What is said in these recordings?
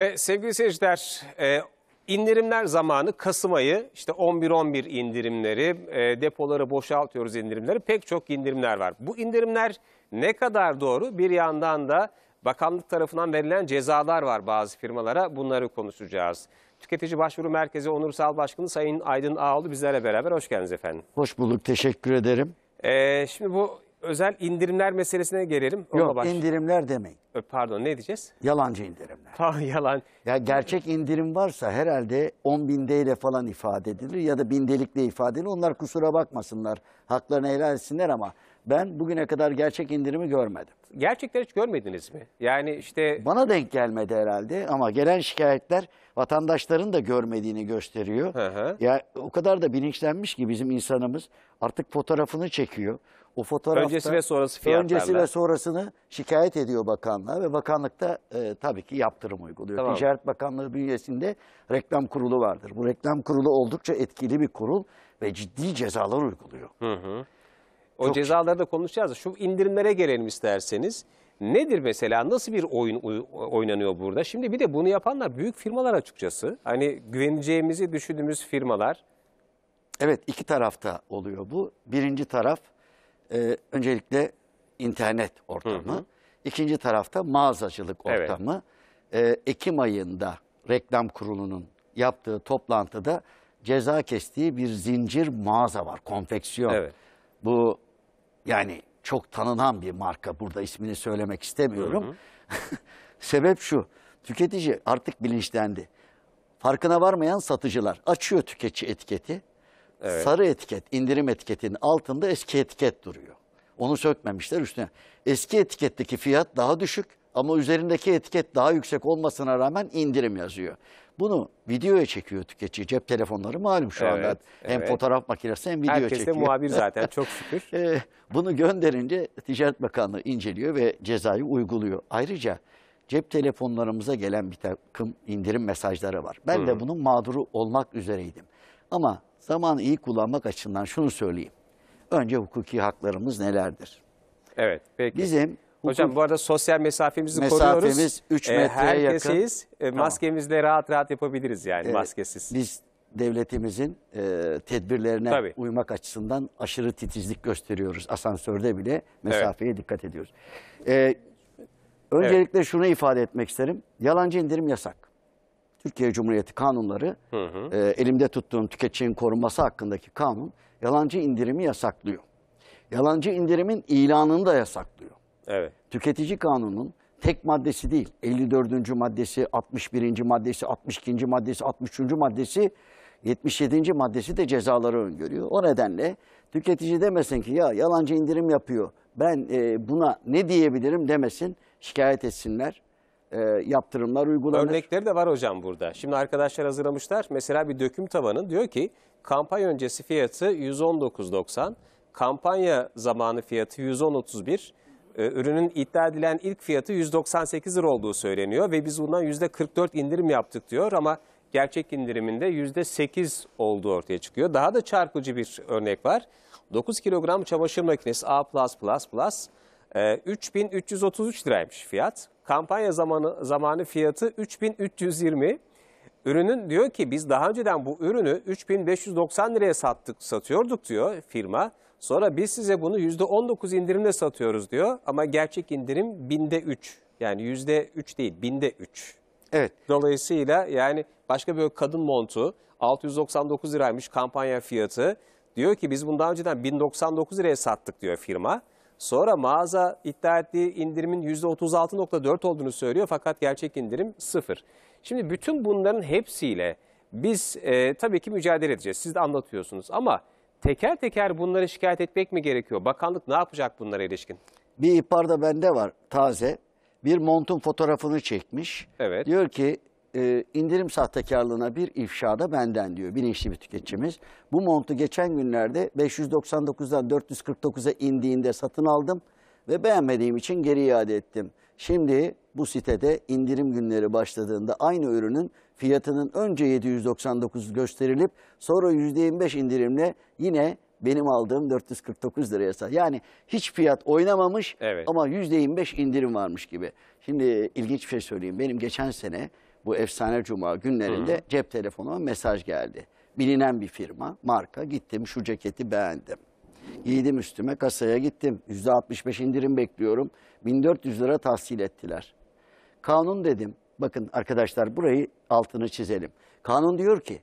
E, sevgili seyirciler, e, indirimler zamanı Kasım ayı işte 11-11 indirimleri, e, depoları boşaltıyoruz indirimleri pek çok indirimler var. Bu indirimler ne kadar doğru bir yandan da bakanlık tarafından verilen cezalar var bazı firmalara bunları konuşacağız. Tüketici Başvuru Merkezi Onursal Başkanı Sayın Aydın Ağoğlu bizlerle beraber hoş geldiniz efendim. Hoş bulduk, teşekkür ederim. Ee, şimdi bu özel indirimler meselesine gelelim. Ona Yok başlayalım. indirimler demeyin. Pardon ne diyeceğiz? Yalancı indirimler. Tamam, yalan. Ya gerçek indirim varsa herhalde 10 bindeyle falan ifade edilir ya da bindelikle ifade edilir. Onlar kusura bakmasınlar, haklarını helal etsinler ama ben bugüne kadar gerçek indirimi görmedim. Gerçekten hiç görmediniz mi? Yani işte Bana denk gelmedi herhalde ama gelen şikayetler vatandaşların da görmediğini gösteriyor. Hı hı. Ya o kadar da bilinçlenmiş ki bizim insanımız artık fotoğrafını çekiyor. O fotoğrafta öncesi ve sonrası fiyatlarla. Öncesi ve sonrasını şikayet ediyor bakanlığa ve bakanlık e, tabii ki yaptırım uyguluyor. Tamam. Ticaret Bakanlığı bünyesinde reklam kurulu vardır. Bu reklam kurulu oldukça etkili bir kurul ve ciddi cezalar uyguluyor. Hı hı. O Çok cezaları da konuşacağız. Şu indirimlere gelelim isterseniz. Nedir mesela? Nasıl bir oyun oynanıyor burada? Şimdi bir de bunu yapanlar büyük firmalar açıkçası. Hani güveneceğimizi düşündüğümüz firmalar. Evet iki tarafta oluyor bu. Birinci taraf e, öncelikle internet ortamı. Hı hı. İkinci tarafta mağazacılık ortamı. Evet. E, Ekim ayında reklam kurulunun yaptığı toplantıda ceza kestiği bir zincir mağaza var. Konfeksiyon. Evet. Bu yani çok tanınan bir marka. Burada ismini söylemek istemiyorum. Hı hı. Sebep şu. Tüketici artık bilinçlendi. Farkına varmayan satıcılar açıyor tüketici etiketi. Evet. Sarı etiket, indirim etiketinin altında eski etiket duruyor. Onu sökmemişler üstüne. Eski etiketteki fiyat daha düşük ama üzerindeki etiket daha yüksek olmasına rağmen indirim yazıyor. Bunu videoya çekiyor tüketici. Cep telefonları malum şu evet, anda. Hem fotoğraf makinesi hem video Herkes çekiyor. Herkes muhabir zaten çok şükür. Ee, bunu gönderince Ticaret Bakanlığı inceliyor ve cezayı uyguluyor. Ayrıca cep telefonlarımıza gelen bir takım indirim mesajları var. Ben Hı. de bunun mağduru olmak üzereydim. Ama Zamanı iyi kullanmak açısından şunu söyleyeyim. Önce hukuki haklarımız nelerdir? Evet, peki. Bizim hukuk... Hocam bu arada sosyal mesafemizi Mesafemiz koruyoruz. Mesafemiz 3 metreye Herkesiz, yakın. Herkesiz, e, tamam. maskemizle rahat rahat yapabiliriz yani ee, maskesiz. Biz devletimizin e, tedbirlerine Tabii. uymak açısından aşırı titizlik gösteriyoruz. Asansörde bile mesafeye evet. dikkat ediyoruz. E, öncelikle evet. şunu ifade etmek isterim. Yalancı indirim yasak. Türkiye Cumhuriyeti kanunları hı hı. E, elimde tuttuğum tüketicinin korunması hakkındaki kanun yalancı indirimi yasaklıyor. Yalancı indirimin ilanını da yasaklıyor. Evet. Tüketici kanunun tek maddesi değil 54. maddesi, 61. maddesi, 62. maddesi, 63. maddesi 77. maddesi de cezaları öngörüyor. O nedenle tüketici demesin ki ya yalancı indirim yapıyor ben e, buna ne diyebilirim demesin şikayet etsinler e, yaptırımlar uygulanır. Örnekleri de var hocam burada. Şimdi arkadaşlar hazırlamışlar. Mesela bir döküm tavanı diyor ki kampanya öncesi fiyatı 119.90, kampanya zamanı fiyatı 110.31, e, ürünün iddia edilen ilk fiyatı 198 lira olduğu söyleniyor ve biz bundan %44 indirim yaptık diyor ama gerçek indiriminde %8 olduğu ortaya çıkıyor. Daha da çarpıcı bir örnek var. 9 kilogram çamaşır makinesi A++++++++++++++++++++++++++++++++++++++++++++++++++++++++++++++++++++++++++++++++++++++++++++++++++++++++++++++++++++++++++++++++++++++++++++++++++++++++++++++++++++++++++++++++++++++++++++++++++++++++++++++++++++++++++++++++++++++++++++++++++++++++++++++++++++++++++++++++++++++++++++++++++++++++++++++++++++++++++++++++++++++++++++++++++++++++++++++++++++ 3333 ee, liraymış fiyat. Kampanya zamanı, zamanı fiyatı 3320. Ürünün diyor ki biz daha önceden bu ürünü 3590 liraya sattık, satıyorduk diyor firma. Sonra biz size bunu %19 indirimle satıyoruz diyor ama gerçek indirim binde 3. Yani %3 değil binde 3. Evet. Dolayısıyla yani başka bir kadın montu 699 liraymış kampanya fiyatı. Diyor ki biz bunu daha önceden 1099 liraya sattık diyor firma. Sonra mağaza iddia ettiği indirimin %36.4 olduğunu söylüyor fakat gerçek indirim sıfır. Şimdi bütün bunların hepsiyle biz e, tabii ki mücadele edeceğiz. Siz de anlatıyorsunuz ama teker teker bunları şikayet etmek mi gerekiyor? Bakanlık ne yapacak bunlara ilişkin? Bir ihbar da bende var taze. Bir montun fotoğrafını çekmiş. Evet. Diyor ki e, indirim sahtekarlığına bir ifşa da benden diyor bilinçli bir tüketicimiz. Bu montu geçen günlerde 599'dan 449'a indiğinde satın aldım ve beğenmediğim için geri iade ettim. Şimdi bu sitede indirim günleri başladığında aynı ürünün fiyatının önce 799 gösterilip sonra %25 indirimle yine benim aldığım 449 liraya sat. Yani hiç fiyat oynamamış evet. ama %25 indirim varmış gibi. Şimdi ilginç bir şey söyleyeyim. Benim geçen sene bu efsane cuma günlerinde Hı. cep telefonuma mesaj geldi. Bilinen bir firma, marka. Gittim şu ceketi beğendim. Giydim üstüme kasaya gittim. %65 indirim bekliyorum. 1400 lira tahsil ettiler. Kanun dedim. Bakın arkadaşlar burayı altını çizelim. Kanun diyor ki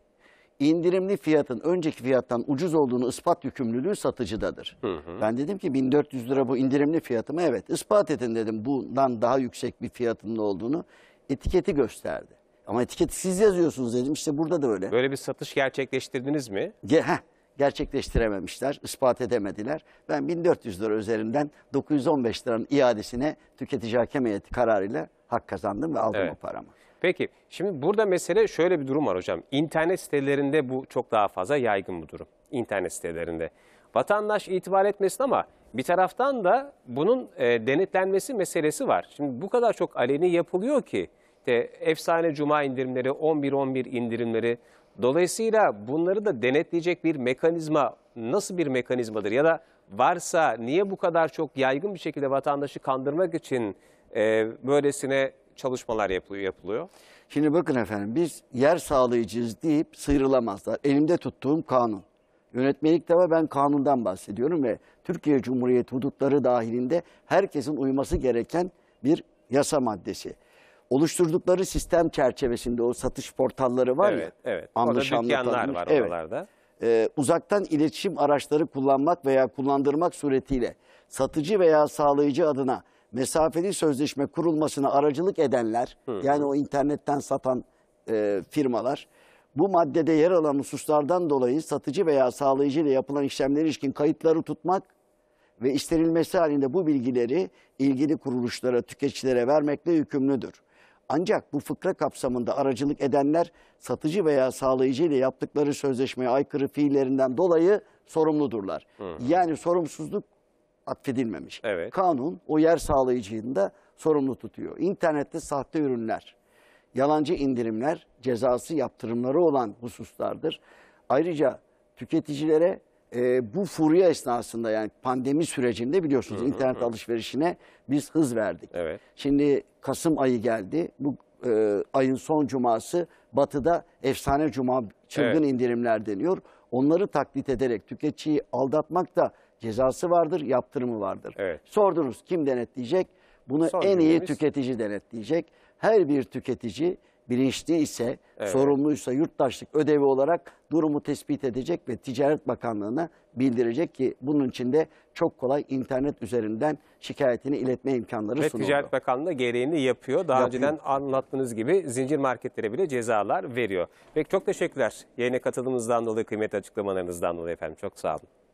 indirimli fiyatın önceki fiyattan ucuz olduğunu ispat yükümlülüğü satıcıdadır. Hı hı. Ben dedim ki 1400 lira bu indirimli fiyatı mı? Evet ispat edin dedim bundan daha yüksek bir fiyatının olduğunu etiketi gösterdi. Ama etiketi siz yazıyorsunuz dedim. İşte burada da öyle. Böyle bir satış gerçekleştirdiniz mi? Ge heh, gerçekleştirememişler, ispat edemediler. Ben 1400 lira üzerinden 915 liranın iadesine tüketici hakem heyeti kararıyla hak kazandım ve aldım evet. o paramı. Peki şimdi burada mesele şöyle bir durum var hocam. İnternet sitelerinde bu çok daha fazla yaygın bu durum. İnternet sitelerinde vatandaş itibar etmesin ama bir taraftan da bunun e, denetlenmesi meselesi var. Şimdi bu kadar çok aleni yapılıyor ki işte efsane cuma indirimleri, 11-11 indirimleri. Dolayısıyla bunları da denetleyecek bir mekanizma nasıl bir mekanizmadır ya da varsa niye bu kadar çok yaygın bir şekilde vatandaşı kandırmak için e, böylesine çalışmalar yapılıyor? Şimdi bakın efendim biz yer sağlayıcıyız deyip sıyrılamazlar. Elimde tuttuğum kanun. Yönetmelikte ama ben kanundan bahsediyorum ve Türkiye Cumhuriyeti hudutları dahilinde herkesin uyması gereken bir yasa maddesi. Oluşturdukları sistem çerçevesinde o satış portalları var evet, ya. Evet, evet. dükkanlar var evet. oralarda. Ee, uzaktan iletişim araçları kullanmak veya kullandırmak suretiyle satıcı veya sağlayıcı adına mesafeli sözleşme kurulmasına aracılık edenler, Hı. yani o internetten satan e, firmalar bu maddede yer alan hususlardan dolayı satıcı veya sağlayıcı ile yapılan işlemler ilişkin kayıtları tutmak ve istenilmesi halinde bu bilgileri ilgili kuruluşlara, tüketicilere vermekle yükümlüdür. Ancak bu fıkra kapsamında aracılık edenler satıcı veya sağlayıcı ile yaptıkları sözleşmeye aykırı fiillerinden dolayı sorumludurlar. Hı hı. Yani sorumsuzluk atfedilmemiş. Evet. Kanun o yer sağlayıcıyı da sorumlu tutuyor. İnternette sahte ürünler, yalancı indirimler cezası yaptırımları olan hususlardır. Ayrıca tüketicilere e, bu furya esnasında yani pandemi sürecinde biliyorsunuz hı hı, internet alışverişine biz hız verdik. Evet. Şimdi Kasım ayı geldi. Bu e, ayın son cuması batıda efsane cuma çılgın evet. indirimler deniyor. Onları taklit ederek tüketiciyi aldatmak da cezası vardır, yaptırımı vardır. Evet. Sordunuz kim denetleyecek? Bunu Son en iyi tüketici denetleyecek her bir tüketici bilinçli ise, evet. sorumluysa yurttaşlık ödevi olarak durumu tespit edecek ve Ticaret Bakanlığı'na bildirecek ki bunun için de çok kolay internet üzerinden şikayetini iletme imkanları ve sunuldu. Ticaret Bakanlığı gereğini yapıyor. Daha yapıyor. önceden anlattığınız gibi zincir marketlere bile cezalar veriyor. Peki çok teşekkürler yayına katıldığınızdan dolayı, kıymetli açıklamalarınızdan dolayı efendim. Çok sağ olun.